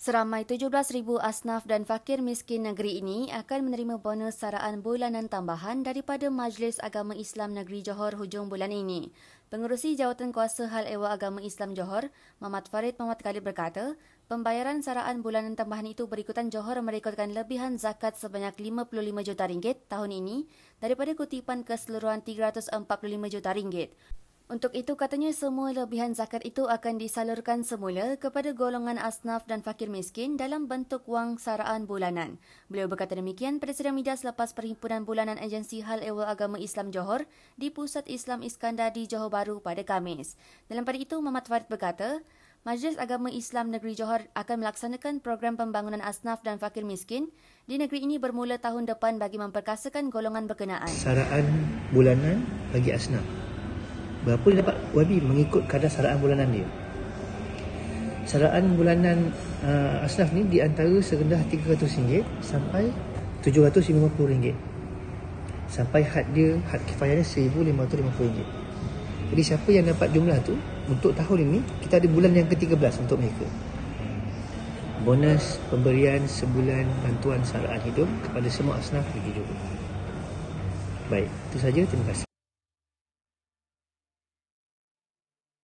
Seramai 17,000 asnaf dan fakir miskin negeri ini akan menerima bonus saraan bulanan tambahan daripada Majlis Agama Islam Negeri Johor hujung bulan ini. Pengurusi Jawatan Kuasa Hal Ewa Agama Islam Johor, Mamat Farid Mamat Khalid berkata, pembayaran saraan bulanan tambahan itu berikutan Johor merekodkan lebihan zakat sebanyak RM55 juta ringgit tahun ini daripada kutipan keseluruhan RM345 juta. Ringgit. Untuk itu katanya semua lebihan zakat itu akan disalurkan semula kepada golongan asnaf dan fakir miskin dalam bentuk wang saraan bulanan. Beliau berkata demikian pada sidang media selepas perhimpunan bulanan agensi Hal ehwal Agama Islam Johor di Pusat Islam Iskandar di Johor Bahru pada Khamis. Dalam pada itu Muhammad Farid berkata, Majlis Agama Islam Negeri Johor akan melaksanakan program pembangunan asnaf dan fakir miskin di negeri ini bermula tahun depan bagi memperkasakan golongan berkenaan. Saraan bulanan bagi asnaf Berapa dia dapat wabi mengikut kadar saraan bulanan dia. Saraan bulanan uh, asnaf ni di antara serendah RM300 sampai RM750. Sampai had dia, had kifayah dia RM1,550. Jadi siapa yang dapat jumlah tu, untuk tahun ini, kita ada bulan yang ke-13 untuk mereka. Bonus pemberian sebulan bantuan saraan hidup kepada semua asnaf bagi juga. Baik, itu saja. Terima kasih.